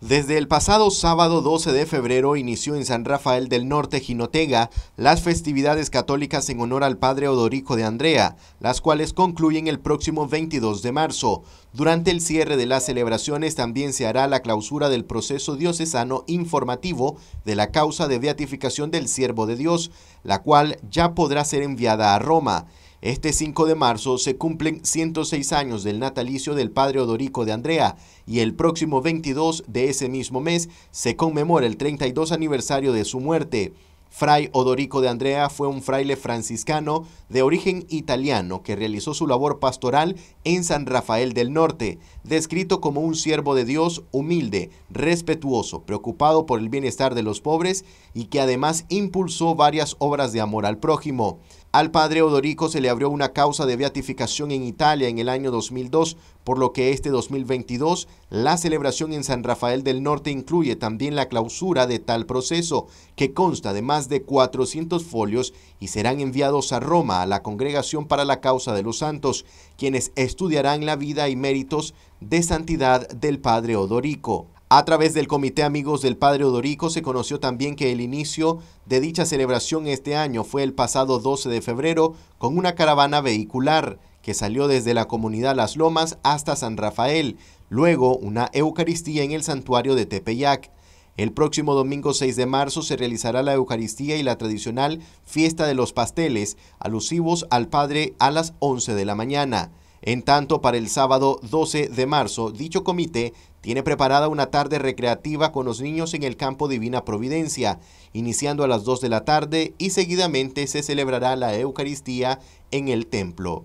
Desde el pasado sábado 12 de febrero inició en San Rafael del Norte, Ginotega las festividades católicas en honor al Padre Odorico de Andrea, las cuales concluyen el próximo 22 de marzo. Durante el cierre de las celebraciones también se hará la clausura del proceso diocesano informativo de la causa de beatificación del siervo de Dios, la cual ya podrá ser enviada a Roma. Este 5 de marzo se cumplen 106 años del natalicio del padre Odorico de Andrea y el próximo 22 de ese mismo mes se conmemora el 32 aniversario de su muerte. Fray Odorico de Andrea fue un fraile franciscano de origen italiano que realizó su labor pastoral en San Rafael del Norte, descrito como un siervo de Dios humilde, respetuoso, preocupado por el bienestar de los pobres y que además impulsó varias obras de amor al prójimo. Al padre Odorico se le abrió una causa de beatificación en Italia en el año 2002 por lo que este 2022 la celebración en San Rafael del Norte incluye también la clausura de tal proceso, que consta de más de 400 folios y serán enviados a Roma a la Congregación para la Causa de los Santos, quienes estudiarán la vida y méritos de santidad del Padre Odorico. A través del Comité Amigos del Padre Odorico se conoció también que el inicio de dicha celebración este año fue el pasado 12 de febrero con una caravana vehicular que salió desde la comunidad Las Lomas hasta San Rafael, luego una Eucaristía en el santuario de Tepeyac. El próximo domingo 6 de marzo se realizará la Eucaristía y la tradicional Fiesta de los Pasteles, alusivos al Padre a las 11 de la mañana. En tanto, para el sábado 12 de marzo, dicho comité tiene preparada una tarde recreativa con los niños en el campo Divina Providencia, iniciando a las 2 de la tarde y seguidamente se celebrará la Eucaristía en el templo.